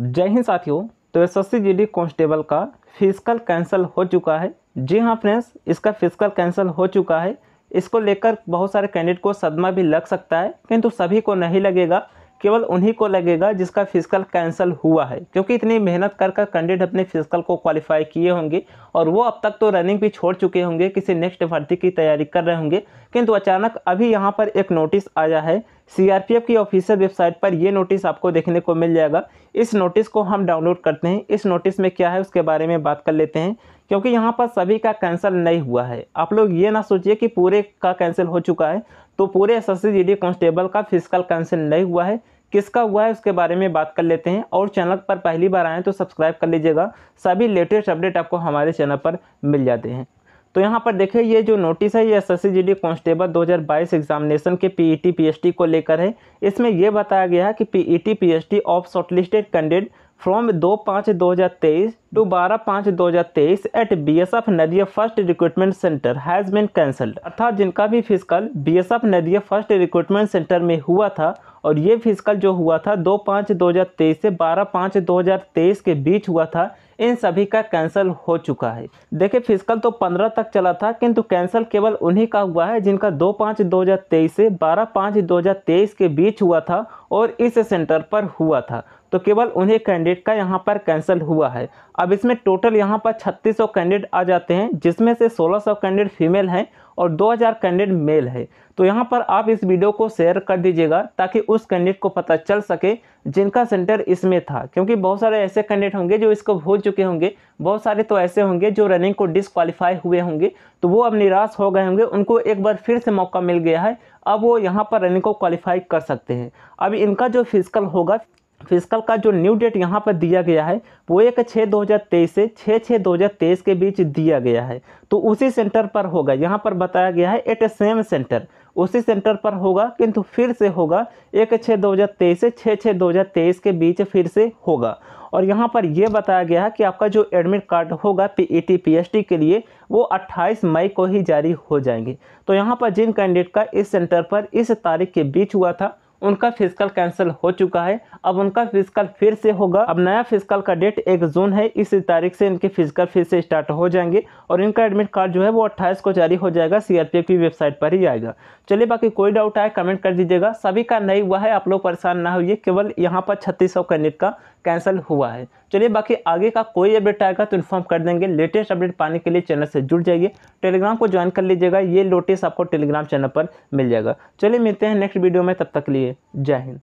जय हिंद साथियों तो एस एस सी कांस्टेबल का फिजिकल कैंसिल हो चुका है जी हाँ फ्रेंड्स इसका फिजिकल कैंसिल हो चुका है इसको लेकर बहुत सारे कैंडिडेट को सदमा भी लग सकता है किंतु सभी को नहीं लगेगा केवल उन्हीं को लगेगा जिसका फिजिकल कैंसिल हुआ है क्योंकि इतनी मेहनत कर कर कैंडिडेट अपने फिजिकल को क्वालिफाई किए होंगे और वो अब तक तो रनिंग भी छोड़ चुके होंगे किसी नेक्स्ट भर्ती की तैयारी कर रहे होंगे किंतु अचानक अभी यहाँ पर एक नोटिस आया है सी की ऑफिशियल वेबसाइट पर यह नोटिस आपको देखने को मिल जाएगा इस नोटिस को हम डाउनलोड करते हैं इस नोटिस में क्या है उसके बारे में बात कर लेते हैं क्योंकि यहाँ पर सभी का कैंसिल नहीं हुआ है आप लोग ये ना सोचिए कि पूरे का कैंसिल हो चुका है तो पूरे एस एस सी कांस्टेबल का फिजिकल कैंसिल नहीं हुआ है किसका हुआ है उसके बारे में बात कर लेते हैं और चैनल पर पहली बार आएँ तो सब्सक्राइब कर लीजिएगा सभी लेटेस्ट अपडेट आपको हमारे चैनल पर मिल जाते हैं तो यहाँ पर देखिए ये जो नोटिस है ये एस एस हजार 2022 एग्जामिनेशन के पीईटी पीएचडी को लेकर है इसमें यह बताया गया है कि PET PhD of shortlisted candidate from दो पाँच दो हज़ार तेईस टू बारह पाँच दो हज़ार तेईस at B S F Nadia first recruitment centre has been cancelled अर्थात जिनका भी physical B S F Nadia first recruitment centre में हुआ था और ये फिजिकल जो हुआ था दो पाँच दो हज़ार तेईस से बारह पाँच दो हज़ार तेईस के बीच हुआ था इन सभी का कैंसिल हो चुका है देखिए फिजिकल तो पंद्रह तक चला था किंतु कैंसिल केवल उन्हीं का हुआ है जिनका दो पाँच दो हज़ार तेईस से बारह पाँच दो हज़ार तेईस के बीच हुआ था और इस सेंटर पर हुआ था तो केवल उन्हें कैंडिडेट का यहाँ पर कैंसिल हुआ है अब इसमें टोटल यहाँ पर छत्तीस सौ कैंडिडेट आ जाते हैं जिसमें से सोलह सौ कैंडिडेट फीमेल हैं और 2000 कैंडिडेट मेल है तो यहाँ पर आप इस वीडियो को शेयर कर दीजिएगा ताकि उस कैंडिडेट को पता चल सके जिनका सेंटर इसमें था क्योंकि बहुत सारे ऐसे कैंडिडेट होंगे जो इसको भूल चुके होंगे बहुत सारे तो ऐसे होंगे जो रनिंग को डिसक्वालीफाई हुए होंगे तो वो अब निराश हो गए होंगे उनको एक बार फिर से मौका मिल गया है अब वो यहाँ पर रनिंग को क्वालिफाई कर सकते हैं अब इनका जो फिजिकल होगा फिजिकल का जो न्यू डेट यहाँ पर दिया गया है वो एक छः दो हज़ार तेईस से छः छः दो हज़ार तेईस के बीच दिया गया है तो उसी सेंटर पर होगा यहाँ पर बताया गया है एट ए सेम सेंटर उसी सेंटर पर होगा किंतु फिर से होगा एक छः दो हज़ार तेईस से छः छः दो हज़ार तेईस के बीच फिर से होगा और यहाँ पर यह बताया गया है कि आपका जो एडमिट कार्ड होगा पीईटी पीएचडी e के लिए वो 28 मई को ही जारी हो जाएंगे तो यहाँ पर जिन कैंडिडेट का इस सेंटर पर इस तारीख के बीच हुआ था उनका फिजिकल कैंसिल हो चुका है अब उनका फिजिकल फिर से होगा अब नया फिजिकल का डेट एक जून है इस तारीख से इनके फिजिकल फिर से स्टार्ट हो जाएंगे और इनका एडमिट कार्ड जो है वो अट्ठाईस को जारी हो जाएगा सीआरपीएफ की वेबसाइट पर ही आएगा चलिए बाकी कोई डाउट आए कमेंट कर दीजिएगा सभी का नहीं हुआ है आप लोग परेशान ना होइए केवल यहाँ पर छत्तीस सौ कैंडिडेट का कैंसिल हुआ है चलिए बाकी आगे का कोई अपडेट आएगा तो इन्फॉर्म कर देंगे लेटेस्ट अपडेट पाने के लिए चैनल से जुड़ जाइए टेलीग्राम को ज्वाइन कर लीजिएगा ये नोटिस आपको टेलीग्राम चैनल पर मिल जाएगा चलिए मिलते हैं नेक्स्ट वीडियो में तब तक लिए जय हिंद